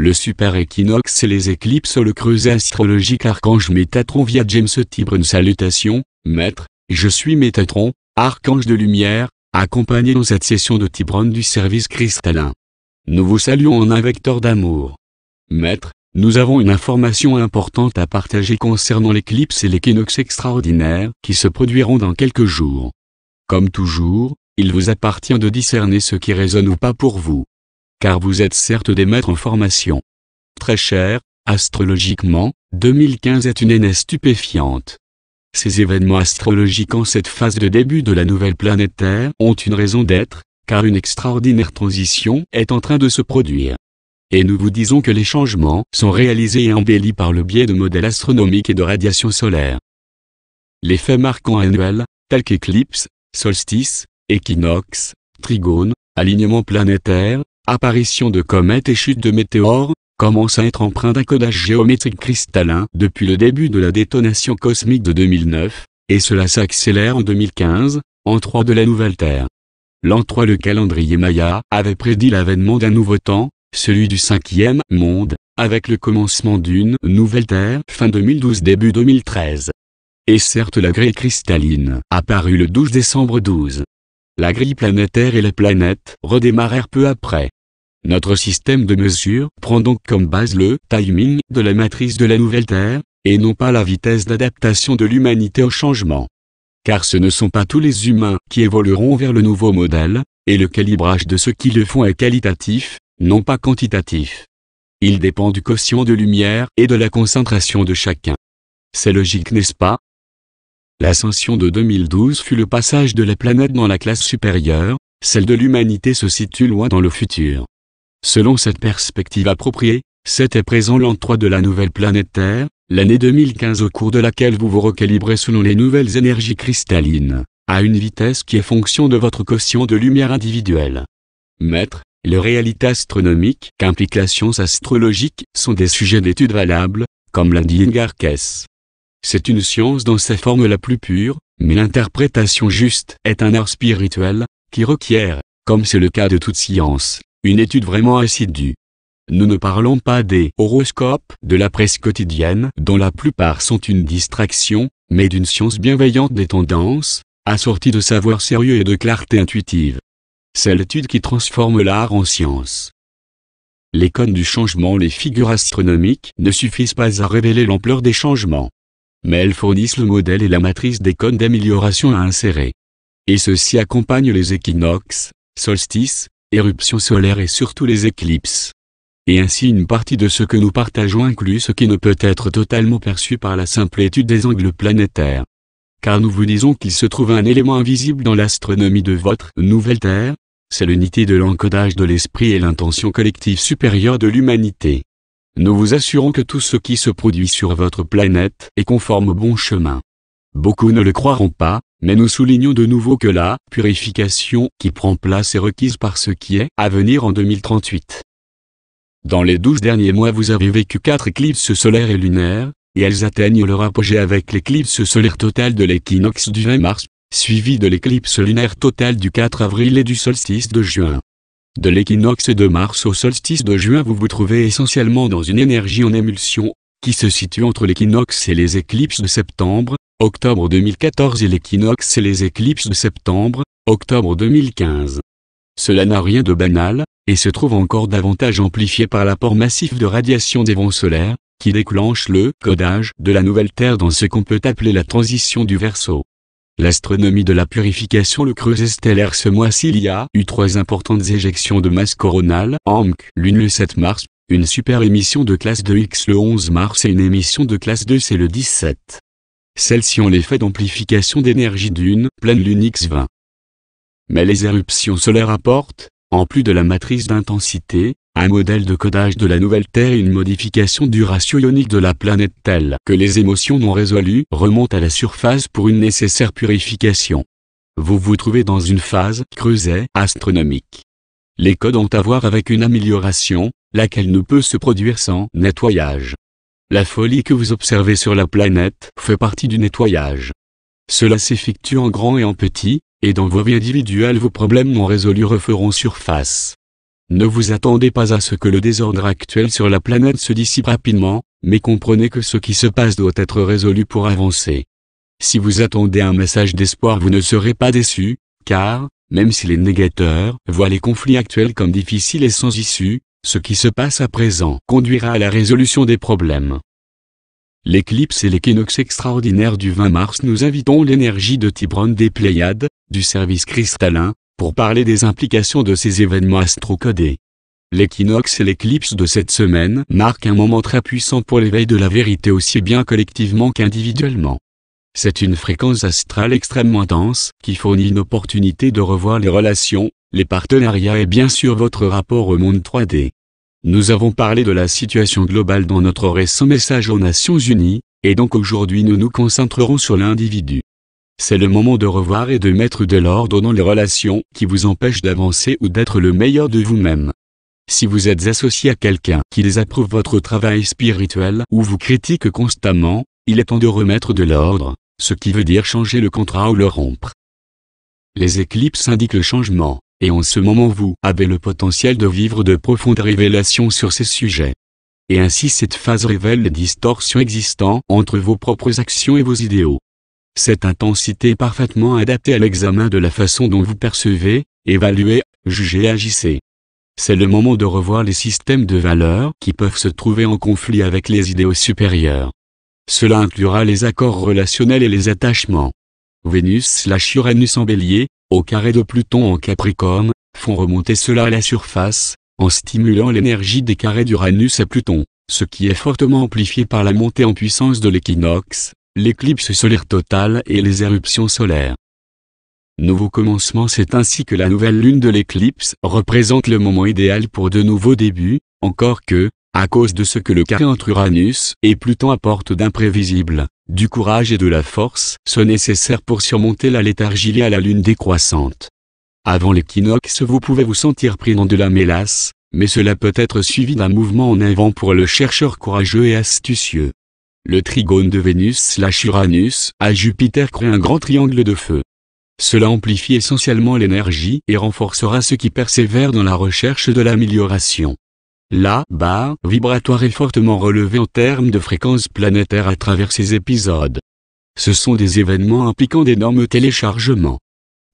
le super-équinoxe et les éclipses le creuset astrologique Archange Métatron via James Tibron, salutation Maître, je suis Métatron, Archange de Lumière, accompagné dans cette session de Tibron du service cristallin. Nous vous saluons en un vecteur d'amour. Maître, nous avons une information importante à partager concernant l'éclipse et l'équinoxe extraordinaire qui se produiront dans quelques jours. Comme toujours, il vous appartient de discerner ce qui résonne ou pas pour vous car vous êtes certes des maîtres en formation. Très cher, astrologiquement, 2015 est une année stupéfiante. Ces événements astrologiques en cette phase de début de la nouvelle planète Terre ont une raison d'être, car une extraordinaire transition est en train de se produire. Et nous vous disons que les changements sont réalisés et embellis par le biais de modèles astronomiques et de radiation solaire. Les faits marquants annuels, tels qu'éclipse, solstice, équinoxe, trigone, alignement planétaire, apparition de comètes et chute de météores, commence à être empreint d'un codage géométrique cristallin depuis le début de la détonation cosmique de 2009, et cela s'accélère en 2015, en 3 de la nouvelle Terre. L'an 3 le calendrier Maya avait prédit l'avènement d'un nouveau temps, celui du cinquième monde, avec le commencement d'une nouvelle Terre fin 2012 début 2013. Et certes la grille cristalline apparut le 12 décembre 12 la grille planétaire et les planètes redémarrèrent peu après. Notre système de mesure prend donc comme base le timing de la matrice de la nouvelle Terre, et non pas la vitesse d'adaptation de l'humanité au changement. Car ce ne sont pas tous les humains qui évolueront vers le nouveau modèle, et le calibrage de ceux qui le font est qualitatif, non pas quantitatif. Il dépend du quotient de lumière et de la concentration de chacun. C'est logique n'est-ce pas L'ascension de 2012 fut le passage de la planète dans la classe supérieure, celle de l'humanité se situe loin dans le futur. Selon cette perspective appropriée, c'était présent l'an de la nouvelle planète Terre, l'année 2015 au cours de laquelle vous vous recalibrez selon les nouvelles énergies cristallines, à une vitesse qui est fonction de votre quotient de lumière individuelle. Maître, le réalité astronomique qu'implications astrologiques sont des sujets d'études valables, comme l'a dit c'est une science dans sa forme la plus pure, mais l'interprétation juste est un art spirituel, qui requiert, comme c'est le cas de toute science, une étude vraiment assidue. Nous ne parlons pas des horoscopes de la presse quotidienne dont la plupart sont une distraction, mais d'une science bienveillante des tendances, assortie de savoir sérieux et de clarté intuitive. C'est l'étude qui transforme l'art en science. Les cônes du changement, les figures astronomiques ne suffisent pas à révéler l'ampleur des changements mais elles fournissent le modèle et la matrice des codes d'amélioration à insérer. Et ceci accompagne les équinoxes, solstices, éruptions solaires et surtout les éclipses. Et ainsi une partie de ce que nous partageons inclut ce qui ne peut être totalement perçu par la simple étude des angles planétaires. Car nous vous disons qu'il se trouve un élément invisible dans l'astronomie de votre nouvelle Terre, c'est l'unité de l'encodage de l'esprit et l'intention collective supérieure de l'humanité. Nous vous assurons que tout ce qui se produit sur votre planète est conforme au bon chemin. Beaucoup ne le croiront pas, mais nous soulignons de nouveau que la purification qui prend place est requise par ce qui est à venir en 2038. Dans les douze derniers mois vous avez vécu quatre éclipses solaires et lunaires, et elles atteignent leur apogée avec l'éclipse solaire totale de l'équinoxe du 20 mars, suivie de l'éclipse lunaire totale du 4 avril et du solstice de juin. De l'équinoxe de mars au solstice de juin vous vous trouvez essentiellement dans une énergie en émulsion, qui se situe entre l'équinoxe et les éclipses de septembre, octobre 2014 et l'équinoxe et les éclipses de septembre, octobre 2015. Cela n'a rien de banal, et se trouve encore davantage amplifié par l'apport massif de radiation des vents solaires, qui déclenche le codage de la nouvelle Terre dans ce qu'on peut appeler la transition du verso. L'astronomie de la purification Le creuset stellaire Ce mois-ci il y a eu trois importantes éjections de masse coronale, AMC, l'une le 7 mars, une super émission de classe 2X le 11 mars et une émission de classe 2C le 17. Celles-ci ont l'effet d'amplification d'énergie d'une pleine lune X20. Mais les éruptions solaires apportent, en plus de la matrice d'intensité, un modèle de codage de la nouvelle Terre et une modification du ratio ionique de la planète telle que les émotions non résolues remontent à la surface pour une nécessaire purification. Vous vous trouvez dans une phase creusée astronomique. Les codes ont à voir avec une amélioration, laquelle ne peut se produire sans nettoyage. La folie que vous observez sur la planète fait partie du nettoyage. Cela s'effectue en grand et en petit, et dans vos vies individuelles vos problèmes non résolus referont surface. Ne vous attendez pas à ce que le désordre actuel sur la planète se dissipe rapidement, mais comprenez que ce qui se passe doit être résolu pour avancer. Si vous attendez un message d'espoir vous ne serez pas déçu, car, même si les négateurs voient les conflits actuels comme difficiles et sans issue, ce qui se passe à présent conduira à la résolution des problèmes. L'éclipse et l'équinoxe extraordinaire du 20 mars nous invitons l'énergie de Tibron des Pléiades, du service cristallin, pour parler des implications de ces événements astrocodés. L'équinoxe et l'éclipse de cette semaine marquent un moment très puissant pour l'éveil de la vérité aussi bien collectivement qu'individuellement. C'est une fréquence astrale extrêmement dense qui fournit une opportunité de revoir les relations, les partenariats et bien sûr votre rapport au monde 3D. Nous avons parlé de la situation globale dans notre récent message aux Nations Unies, et donc aujourd'hui nous nous concentrerons sur l'individu. C'est le moment de revoir et de mettre de l'ordre dans les relations qui vous empêchent d'avancer ou d'être le meilleur de vous-même. Si vous êtes associé à quelqu'un qui désapprouve votre travail spirituel ou vous critique constamment, il est temps de remettre de l'ordre, ce qui veut dire changer le contrat ou le rompre. Les éclipses indiquent le changement, et en ce moment vous avez le potentiel de vivre de profondes révélations sur ces sujets. Et ainsi cette phase révèle les distorsions existantes entre vos propres actions et vos idéaux. Cette intensité est parfaitement adaptée à l'examen de la façon dont vous percevez, évaluez, jugez et agissez. C'est le moment de revoir les systèmes de valeurs qui peuvent se trouver en conflit avec les idéaux supérieurs. Cela inclura les accords relationnels et les attachements. Vénus slash Uranus en bélier, au carré de Pluton en Capricorne, font remonter cela à la surface, en stimulant l'énergie des carrés d'Uranus à Pluton, ce qui est fortement amplifié par la montée en puissance de l'équinoxe, l'éclipse solaire totale et les éruptions solaires. Nouveau commencement c'est ainsi que la nouvelle lune de l'éclipse représente le moment idéal pour de nouveaux débuts, encore que, à cause de ce que le carré entre Uranus et Pluton apporte d'imprévisible, du courage et de la force sont nécessaires pour surmonter la léthargie liée à la lune décroissante. Avant l'équinoxe vous pouvez vous sentir pris dans de la mélasse, mais cela peut être suivi d'un mouvement en avant pour le chercheur courageux et astucieux. Le trigone de Vénus/Uranus à Jupiter crée un grand triangle de feu. Cela amplifie essentiellement l'énergie et renforcera ceux qui persévèrent dans la recherche de l'amélioration. La barre vibratoire est fortement relevée en termes de fréquences planétaires à travers ces épisodes. Ce sont des événements impliquant d'énormes téléchargements.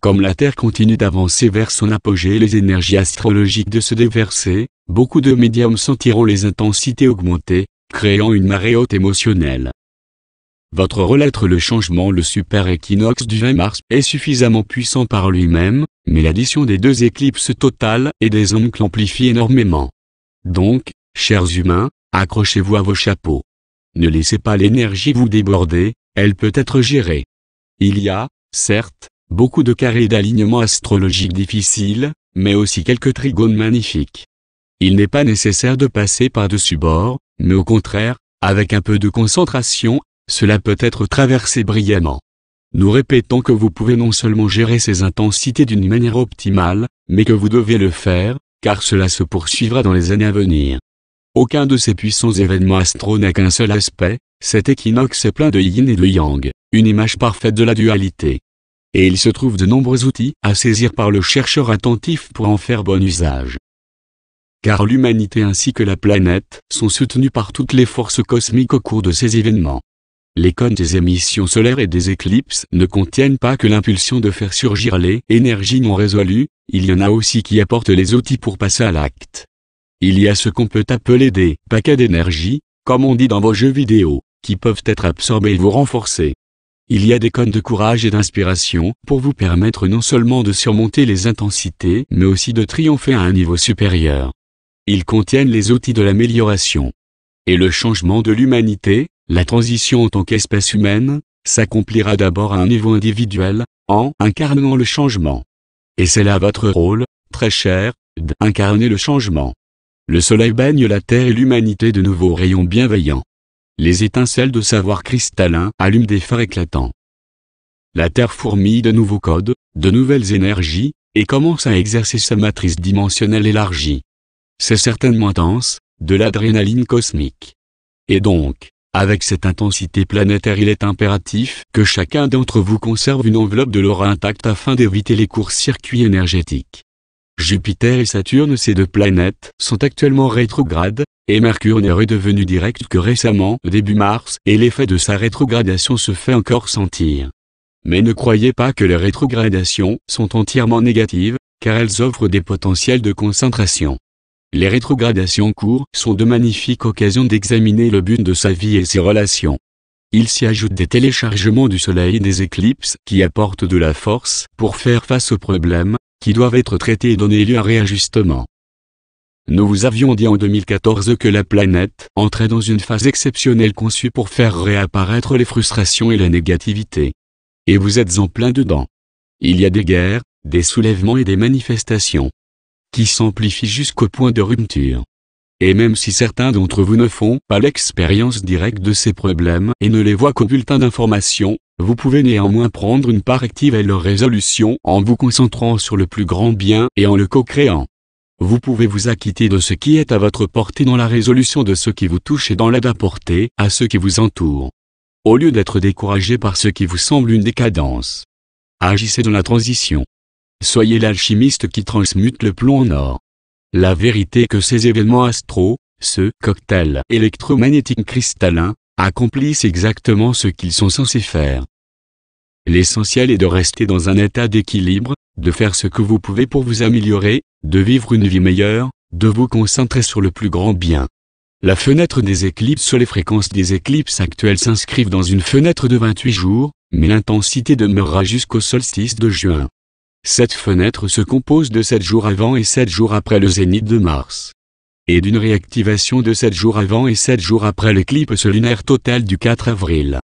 Comme la Terre continue d'avancer vers son apogée et les énergies astrologiques de se déverser, beaucoup de médiums sentiront les intensités augmenter, créant une marée haute émotionnelle. Votre relâtre le changement le super équinoxe du 20 mars est suffisamment puissant par lui-même, mais l'addition des deux éclipses totales et des oncles l'amplifie énormément. Donc, chers humains, accrochez-vous à vos chapeaux. Ne laissez pas l'énergie vous déborder, elle peut être gérée. Il y a, certes, beaucoup de carrés d'alignement astrologique difficiles, mais aussi quelques trigones magnifiques. Il n'est pas nécessaire de passer par-dessus bord, mais au contraire, avec un peu de concentration, cela peut être traversé brillamment. Nous répétons que vous pouvez non seulement gérer ces intensités d'une manière optimale, mais que vous devez le faire, car cela se poursuivra dans les années à venir. Aucun de ces puissants événements astro n'a qu'un seul aspect, cet équinoxe est plein de yin et de yang, une image parfaite de la dualité. Et il se trouve de nombreux outils à saisir par le chercheur attentif pour en faire bon usage car l'humanité ainsi que la planète sont soutenues par toutes les forces cosmiques au cours de ces événements. Les cônes des émissions solaires et des éclipses ne contiennent pas que l'impulsion de faire surgir les énergies non résolues, il y en a aussi qui apportent les outils pour passer à l'acte. Il y a ce qu'on peut appeler des paquets d'énergie, comme on dit dans vos jeux vidéo, qui peuvent être absorbés et vous renforcer. Il y a des cônes de courage et d'inspiration pour vous permettre non seulement de surmonter les intensités mais aussi de triompher à un niveau supérieur. Ils contiennent les outils de l'amélioration et le changement de l'humanité, la transition en tant qu'espèce humaine, s'accomplira d'abord à un niveau individuel, en incarnant le changement. Et c'est là votre rôle, très cher, d'incarner le changement. Le soleil baigne la terre et l'humanité de nouveaux rayons bienveillants. Les étincelles de savoir cristallin allument des phares éclatants. La terre fourmille de nouveaux codes, de nouvelles énergies, et commence à exercer sa matrice dimensionnelle élargie. C'est certainement intense, de l'adrénaline cosmique. Et donc, avec cette intensité planétaire il est impératif que chacun d'entre vous conserve une enveloppe de l'aura intacte afin d'éviter les courts-circuits énergétiques. Jupiter et Saturne ces deux planètes sont actuellement rétrogrades, et Mercure n'est redevenu direct que récemment début mars et l'effet de sa rétrogradation se fait encore sentir. Mais ne croyez pas que les rétrogradations sont entièrement négatives, car elles offrent des potentiels de concentration. Les rétrogradations courtes sont de magnifiques occasions d'examiner le but de sa vie et ses relations. Il s'y ajoute des téléchargements du soleil et des éclipses qui apportent de la force pour faire face aux problèmes, qui doivent être traités et donner lieu à réajustement. Nous vous avions dit en 2014 que la planète entrait dans une phase exceptionnelle conçue pour faire réapparaître les frustrations et la négativité. Et vous êtes en plein dedans. Il y a des guerres, des soulèvements et des manifestations qui s'amplifie jusqu'au point de rupture. Et même si certains d'entre vous ne font pas l'expérience directe de ces problèmes et ne les voient qu'au bulletin d'information, vous pouvez néanmoins prendre une part active à leur résolution en vous concentrant sur le plus grand bien et en le co-créant. Vous pouvez vous acquitter de ce qui est à votre portée dans la résolution de ce qui vous touche et dans l'aide apportée à ceux qui vous entourent. Au lieu d'être découragé par ce qui vous semble une décadence, agissez dans la transition. Soyez l'alchimiste qui transmute le plomb en or. La vérité que ces événements astraux, ce cocktail électromagnétique cristallin, accomplissent exactement ce qu'ils sont censés faire. L'essentiel est de rester dans un état d'équilibre, de faire ce que vous pouvez pour vous améliorer, de vivre une vie meilleure, de vous concentrer sur le plus grand bien. La fenêtre des éclipses les fréquences des éclipses actuelles s'inscrivent dans une fenêtre de 28 jours, mais l'intensité demeurera jusqu'au solstice de juin. Cette fenêtre se compose de 7 jours avant et 7 jours après le zénith de Mars. Et d'une réactivation de 7 jours avant et 7 jours après l'éclipse lunaire totale du 4 avril.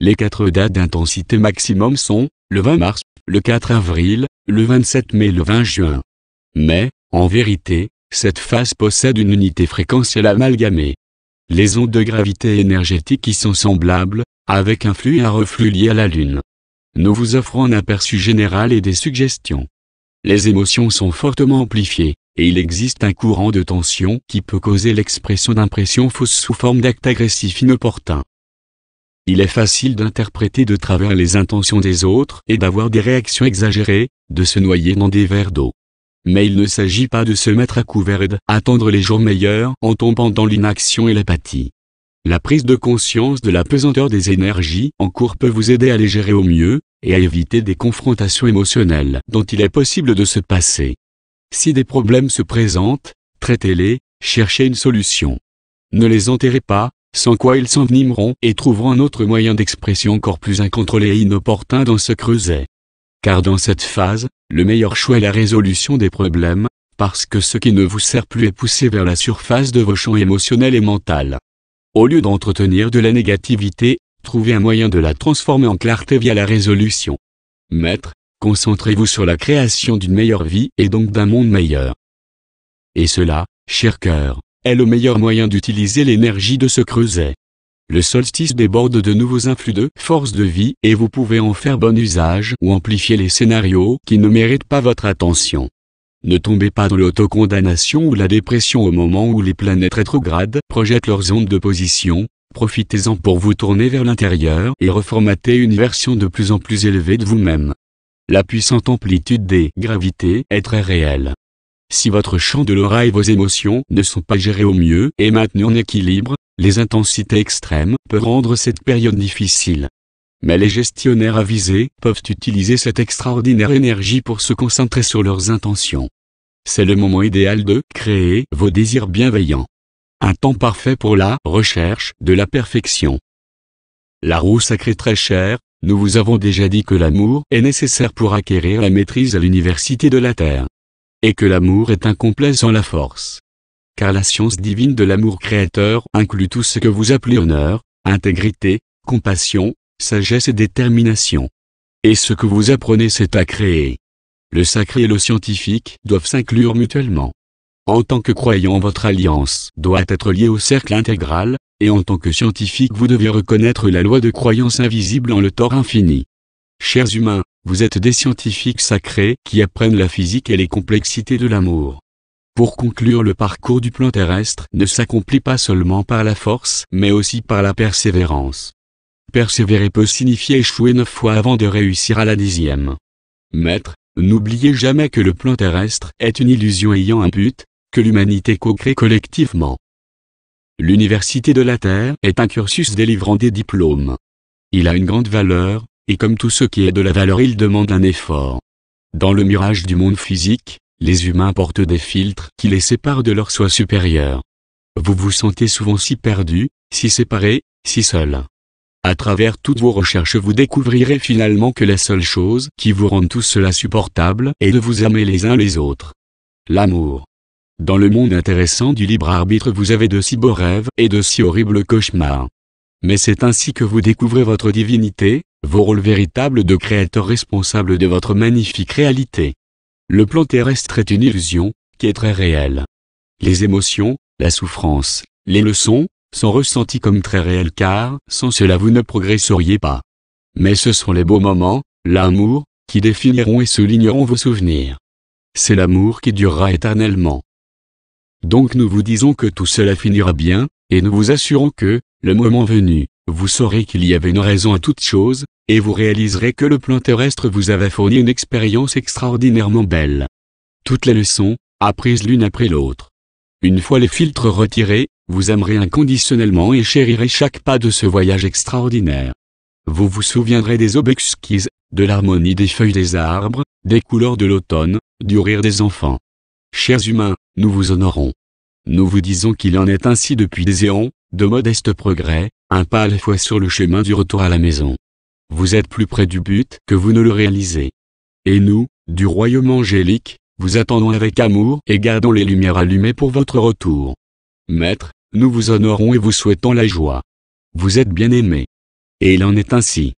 Les quatre dates d'intensité maximum sont, le 20 mars, le 4 avril, le 27 mai et le 20 juin. Mais, en vérité, cette phase possède une unité fréquentielle amalgamée. Les ondes de gravité énergétique y sont semblables, avec un flux et un reflux liés à la Lune nous vous offrons un aperçu général et des suggestions. Les émotions sont fortement amplifiées, et il existe un courant de tension qui peut causer l'expression d'impressions fausses sous forme d'actes agressifs inopportuns. Il est facile d'interpréter de travers les intentions des autres et d'avoir des réactions exagérées, de se noyer dans des verres d'eau. Mais il ne s'agit pas de se mettre à couvert et d'attendre les jours meilleurs en tombant dans l'inaction et l'apathie. La prise de conscience de la pesanteur des énergies en cours peut vous aider à les gérer au mieux, et à éviter des confrontations émotionnelles dont il est possible de se passer. Si des problèmes se présentent, traitez-les, cherchez une solution. Ne les enterrez pas, sans quoi ils s'envenimeront et trouveront un autre moyen d'expression encore plus incontrôlé et inopportun dans ce creuset. Car dans cette phase, le meilleur choix est la résolution des problèmes, parce que ce qui ne vous sert plus est poussé vers la surface de vos champs émotionnels et mentaux. Au lieu d'entretenir de la négativité, Trouvez un moyen de la transformer en clarté via la résolution. Maître, concentrez-vous sur la création d'une meilleure vie et donc d'un monde meilleur. Et cela, cher cœur, est le meilleur moyen d'utiliser l'énergie de ce creuset. Le solstice déborde de nouveaux influx de force de vie et vous pouvez en faire bon usage ou amplifier les scénarios qui ne méritent pas votre attention. Ne tombez pas dans l'autocondamnation ou la dépression au moment où les planètes rétrogrades projettent leurs ondes de position, profitez-en pour vous tourner vers l'intérieur et reformater une version de plus en plus élevée de vous-même. La puissante amplitude des gravités est très réelle. Si votre champ de l'aura et vos émotions ne sont pas gérés au mieux et maintenus en équilibre, les intensités extrêmes peuvent rendre cette période difficile. Mais les gestionnaires avisés peuvent utiliser cette extraordinaire énergie pour se concentrer sur leurs intentions. C'est le moment idéal de créer vos désirs bienveillants. Un temps parfait pour la recherche de la perfection. La roue sacrée très chère, nous vous avons déjà dit que l'amour est nécessaire pour acquérir la maîtrise à l'université de la terre. Et que l'amour est incomplet sans la force. Car la science divine de l'amour créateur inclut tout ce que vous appelez honneur, intégrité, compassion, sagesse et détermination. Et ce que vous apprenez c'est à créer. Le sacré et le scientifique doivent s'inclure mutuellement. En tant que croyant, votre alliance doit être liée au cercle intégral, et en tant que scientifique, vous devez reconnaître la loi de croyance invisible en le tort infini. Chers humains, vous êtes des scientifiques sacrés qui apprennent la physique et les complexités de l'amour. Pour conclure, le parcours du plan terrestre ne s'accomplit pas seulement par la force, mais aussi par la persévérance. Persévérer peut signifier échouer neuf fois avant de réussir à la dixième. Maître, n'oubliez jamais que le plan terrestre est une illusion ayant un but, que l'humanité co-crée collectivement. L'Université de la Terre est un cursus délivrant des diplômes. Il a une grande valeur, et comme tout ce qui est de la valeur il demande un effort. Dans le mirage du monde physique, les humains portent des filtres qui les séparent de leur soi supérieur. Vous vous sentez souvent si perdu, si séparé, si seul. À travers toutes vos recherches vous découvrirez finalement que la seule chose qui vous rend tout cela supportable est de vous aimer les uns les autres. L'amour. Dans le monde intéressant du libre arbitre vous avez de si beaux rêves et de si horribles cauchemars. Mais c'est ainsi que vous découvrez votre divinité, vos rôles véritables de créateur responsable de votre magnifique réalité. Le plan terrestre est une illusion, qui est très réelle. Les émotions, la souffrance, les leçons, sont ressenties comme très réelles car, sans cela vous ne progresseriez pas. Mais ce sont les beaux moments, l'amour, qui définiront et souligneront vos souvenirs. C'est l'amour qui durera éternellement. Donc nous vous disons que tout cela finira bien, et nous vous assurons que, le moment venu, vous saurez qu'il y avait une raison à toute chose, et vous réaliserez que le plan terrestre vous avait fourni une expérience extraordinairement belle. Toutes les leçons, apprises l'une après l'autre. Une fois les filtres retirés, vous aimerez inconditionnellement et chérirez chaque pas de ce voyage extraordinaire. Vous vous souviendrez des aubes exquises, de l'harmonie des feuilles des arbres, des couleurs de l'automne, du rire des enfants. Chers humains, nous vous honorons. Nous vous disons qu'il en est ainsi depuis des éons, de modestes progrès, un pas à la fois sur le chemin du retour à la maison. Vous êtes plus près du but que vous ne le réalisez. Et nous, du royaume angélique, vous attendons avec amour et gardons les lumières allumées pour votre retour. Maître, nous vous honorons et vous souhaitons la joie. Vous êtes bien aimé. Et il en est ainsi.